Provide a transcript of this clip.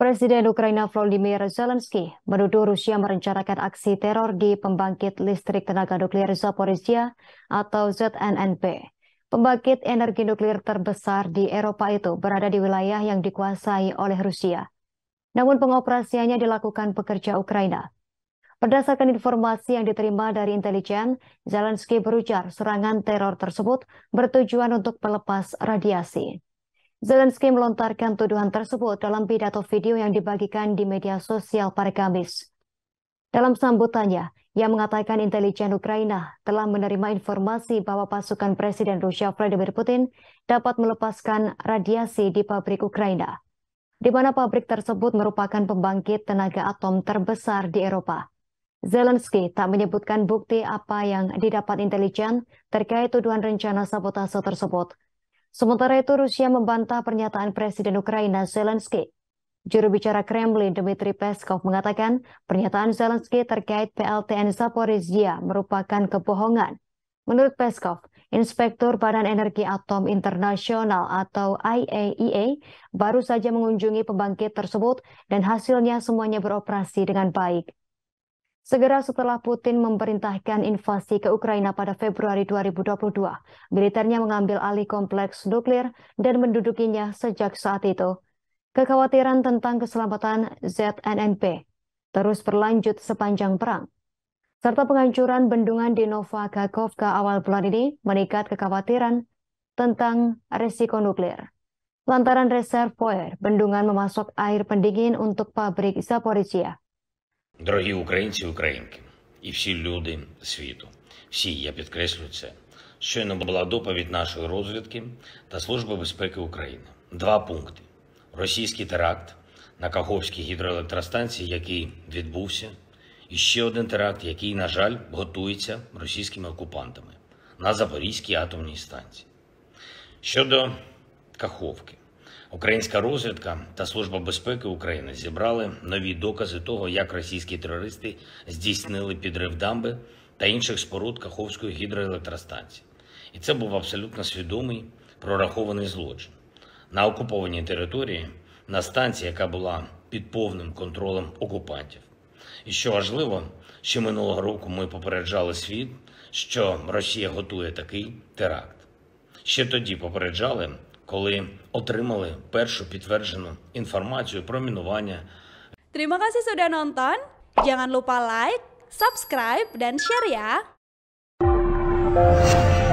Presiden Ukraina Volodymyr Zelensky menuduh Rusia merencanakan aksi teror di pembangkit listrik tenaga nuklir Zaporizhia atau ZNNP. Pembangkit energi nuklir terbesar di Eropa itu berada di wilayah yang dikuasai oleh Rusia. Namun pengoperasiannya dilakukan pekerja Ukraina. Berdasarkan informasi yang diterima dari intelijen, Zelensky berujar serangan teror tersebut bertujuan untuk melepas radiasi. Zelensky melontarkan tuduhan tersebut dalam pidato video yang dibagikan di media sosial pada Kamis. Dalam sambutannya, ia mengatakan intelijen Ukraina telah menerima informasi bahwa pasukan Presiden Rusia Vladimir Putin dapat melepaskan radiasi di pabrik Ukraina, di mana pabrik tersebut merupakan pembangkit tenaga atom terbesar di Eropa. Zelensky tak menyebutkan bukti apa yang didapat intelijen terkait tuduhan rencana sabotase tersebut, Sementara itu Rusia membantah pernyataan Presiden Ukraina Zelensky. Juru bicara Kremlin Dmitry Peskov mengatakan pernyataan Zelensky terkait PLTN Zaporizhia merupakan kebohongan. Menurut Peskov, Inspektur Badan Energi Atom Internasional atau IAEA e baru saja mengunjungi pembangkit tersebut dan hasilnya semuanya beroperasi dengan baik. Segera setelah Putin memerintahkan invasi ke Ukraina pada Februari 2022, militernya mengambil alih kompleks nuklir dan mendudukinya sejak saat itu. Kekhawatiran tentang keselamatan ZNNP terus berlanjut sepanjang perang. Serta penghancuran bendungan di Novakakovka awal bulan ini meningkat kekhawatiran tentang risiko nuklir. Lantaran reservoir bendungan memasok air pendingin untuk pabrik Zaporizhia Дорогі українці і українки, і всі люди світу, всі, я підкреслю це. Щойно була доповідь нашої розвідки та Служби безпеки України. Два пункти: російський теракт на Каховській гідроелектростанції, який відбувся, і ще один теракт, який, на жаль, готується російськими окупантами на Запорізькій атомній станції. Щодо Каховки. Українська розвідка та служба безпеки України зібрали нові докази того, як російські терористи здійснили підрив дамби та інших споруд Каховської гідроелектростанції. І це був абсолютно свідомий прорахований злочин на окупованій території на станції, яка була під повним контролем окупантів. І що важливо, ще минулого року ми попереджали світ, що Росія готує такий теракт. Ще тоді попереджали. коли отримали першу підтверджену інформацію про мінування. Terima kasih sudah nonton. Jangan lupa like, subscribe, dan share ya.